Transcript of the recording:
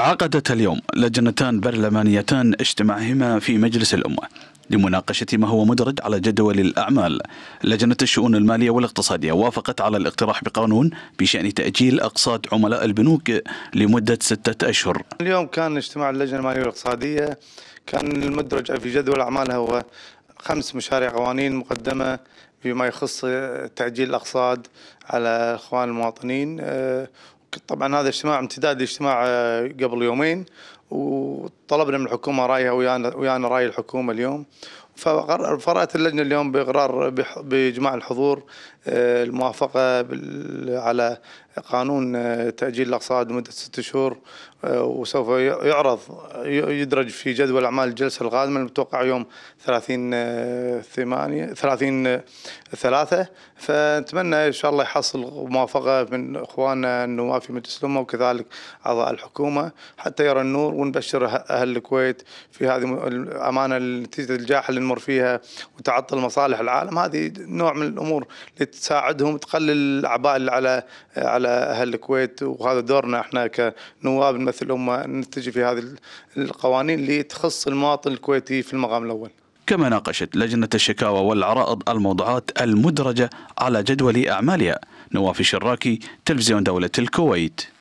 عقدت اليوم لجنتان برلمانيتان اجتماعهما في مجلس الأمة لمناقشة ما هو مدرج على جدول الأعمال لجنة الشؤون المالية والاقتصادية وافقت على الاقتراح بقانون بشأن تأجيل أقساط عملاء البنوك لمدة ستة أشهر اليوم كان اجتماع اللجنة المالية والاقتصادية كان المدرج في جدول أعمالها هو خمس مشاريع قوانين مقدمة فيما يخص تعجيل الأقساط على إخوان المواطنين آه، طبعا هذا اجتماع امتداد لاجتماع آه، قبل يومين وطلبنا من الحكومه رايها ويانا ويانا راي الحكومه اليوم فرأت اللجنه اليوم باقرار باجماع الحضور آه، الموافقه على قانون آه، تأجيل الأقساط لمدة ست شهور آه، وسوف يعرض يدرج في جدول أعمال الجلسة القادمة المتوقع يوم 30 آه، ثمانية 30 ثلاثة فنتمنى إن شاء الله يحصل موافقة من إخواننا النواب في مجلس الأمة وكذلك أعضاء الحكومة حتى يرى النور ونبشر أهل الكويت في هذه الأمانة نتيجة الجائحة اللي نمر فيها وتعطل مصالح العالم هذه نوع من الأمور اللي تساعدهم تقلل الأعباء على على اهل الكويت وهذا دورنا احنا كنواب نمثل الامه نتجه في هذه القوانين اللي تخص المواطن الكويتي في المقام الاول. كما ناقشت لجنة الشكاوى والعرائض الموضوعات المدرجة على جدول أعمالها نواف الشراكي تلفزيون دولة الكويت